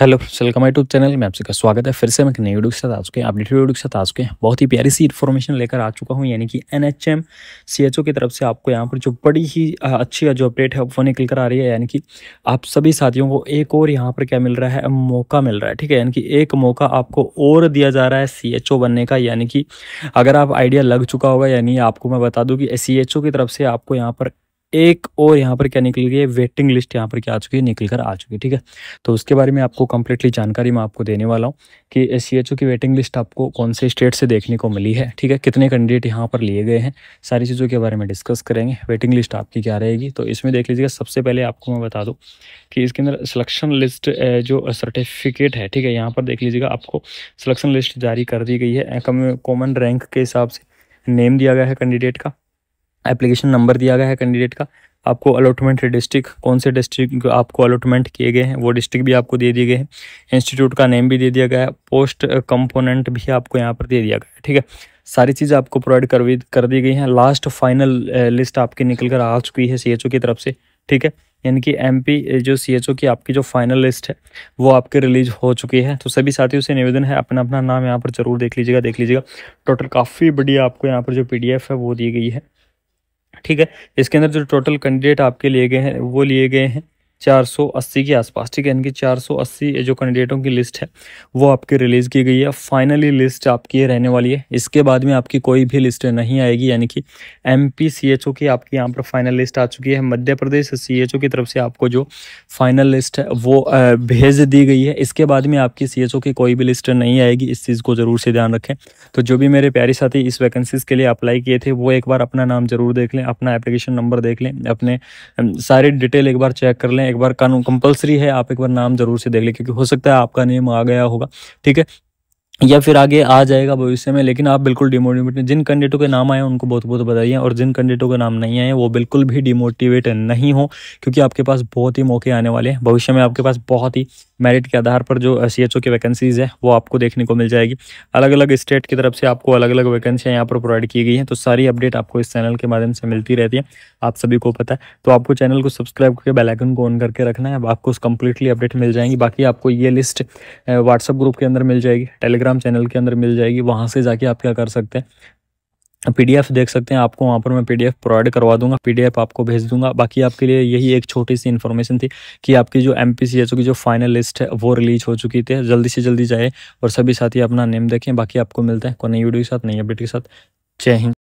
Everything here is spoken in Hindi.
hello welcome my tube channel में आप सबका स्वागत है फिर से मैं एक नई वीडियो के साथ आ चुके हैं अपडेटेड वीडियो के साथ आ चुके हैं बहुत ही प्यारी सी इन्फॉर्मेशन लेकर आ चुका हूं यानी कि N H M C H O की तरफ से आपको यहां पर जो बड़ी ही अच्छी जो अपडेट है वो निकल कर आ रही है यानी कि आप सभी साथियों को एक और यहाँ पर क्या मिल रहा है मौका मिल रहा है ठीक है यानी कि एक मौका आपको और दिया जा रहा है सी एच ओ बनने का यानी कि अगर आप आइडिया लग चुका होगा यानी आपको मैं बता दूँ कि सी एच ओ की तरफ से आपको यहाँ पर एक और यहाँ पर क्या निकल गई है वेटिंग लिस्ट यहाँ पर क्या आ चुकी है निकल कर आ चुकी है ठीक है तो उसके बारे में आपको कम्प्लीटली जानकारी मैं आपको देने वाला हूँ कि एस की वेटिंग लिस्ट आपको कौन से स्टेट से देखने को मिली है ठीक है कितने कैंडिडेट यहाँ पर लिए गए हैं सारी चीज़ों के बारे में डिस्कस करेंगे वेटिंग लिस्ट आपकी क्या रहेगी तो इसमें देख लीजिएगा सबसे पहले आपको मैं बता दूँ कि इसके अंदर सिलेक्शन लिस्ट जो सर्टिफिकेट है ठीक है यहाँ पर देख लीजिएगा आपको सिलेक्शन लिस्ट जारी कर दी गई है कॉमन रैंक के हिसाब से नेम दिया गया है कैंडिडेट का एप्लीकेशन नंबर दिया गया है कैंडिडेट का आपको अलॉटमेंट है डिस्ट्रिक्ट कौन से डिस्ट्रिक्ट आपको अलॉटमेंट किए गए हैं वो डिस्ट्रिक्ट भी आपको दे दिए गए हैं इंस्टीट्यूट का नेम भी दे दिया गया है पोस्ट कंपोनेंट भी आपको यहाँ पर दे दिया गया है ठीक है सारी चीज़ें आपको प्रोवाइड कर कर दी गई हैं लास्ट फाइनल लिस्ट आपकी निकल कर आ चुकी है सी की तरफ से ठीक है यानी कि एम जो सी एच ओ की आपकी जो फाइनल लिस्ट है वो आपके रिलीज हो चुकी है तो सभी साथियों से निवेदन है अपना अपना नाम यहाँ पर जरूर देख लीजिएगा देख लीजिएगा टोटल काफ़ी बढ़िया आपको यहाँ पर जो पी है वो दी गई है ठीक है इसके अंदर जो टोटल कैंडिडेट आपके लिए गए हैं वो लिए गए हैं 480 के आसपास ठीक है यानी कि अस्सी जो कैंडिडेटों की लिस्ट है वो आपकी रिलीज़ की गई है फाइनली लिस्ट आपकी रहने वाली है इसके बाद में आपकी कोई भी लिस्ट नहीं आएगी यानी कि M P C H O की आपकी यहाँ पर फाइनल लिस्ट आ चुकी है मध्य प्रदेश सी एच ओ की तरफ से आपको जो फाइनल लिस्ट है वो भेज दी गई है इसके बाद में आपकी सी एच ओ की कोई भी लिस्ट नहीं आएगी इस चीज़ को ज़रूर से ध्यान रखें तो जो भी मेरे प्यारे साथी इस वैकेंसीज़ के लिए अप्लाई किए थे वो एक बार अपना नाम ज़रूर देख लें अपना एप्लीकेशन नंबर देख लें अपने सारे डिटेल एक बार चेक कर लें एक बार कानून कंपलसरी है आप एक बार नाम जरूर से देख लें क्योंकि हो सकता है आपका नेम आ गया होगा ठीक है या फिर आगे आ जाएगा भविष्य में लेकिन आप बिल्कुल डिमोटिवेट जिन कैंडिडेटों के नाम आए उनको बहुत बहुत है और जिन कैंडिडेटों के नाम नहीं आए वो बिल्कुल भी डिमोटिवेट नहीं हो क्योंकि आपके पास बहुत ही मौके आने वाले हैं भविष्य में आपके पास बहुत ही मेरिट के आधार पर जो सी एच ओ की वैकेंसीज़ है वो आपको देखने को मिल जाएगी अलग अलग स्टेट की तरफ से आपको अलग अलग वैकेंसियाँ यहाँ पर प्रोवाइड की गई हैं तो सारी अपडेट आपको इस चैनल के माध्यम से मिलती रहती है आप सभी को पता है तो आपको चैनल को सब्सक्राइब करके बेलाइकन को ऑन करके रखना है आपको उस कंप्लीटली अपडेट मिल जाएंगी बाकी आपको ये लिस्ट व्हाट्सअप ग्रुप के अंदर मिल जाएगी टेलीग्राम चैनल के अंदर मिल जाएगी वहाँ से जाके आप क्या कर सकते हैं पीडीएफ देख सकते हैं आपको वहाँ पर मैं पीडीएफ प्रोवाइड करवा दूंगा पीडीएफ आपको भेज दूंगा बाकी आपके लिए यही एक छोटी सी इन्फॉर्मेशन थी कि आपकी जो एम पी की जो फाइनल लिस्ट है वो रिलीज हो चुकी थी जल्दी से जल्दी जाए और सभी साथी अपना नेम देखें बाकी आपको मिलता है कोई नई वीडियो के साथ नई अपडेट के साथ जय हिंद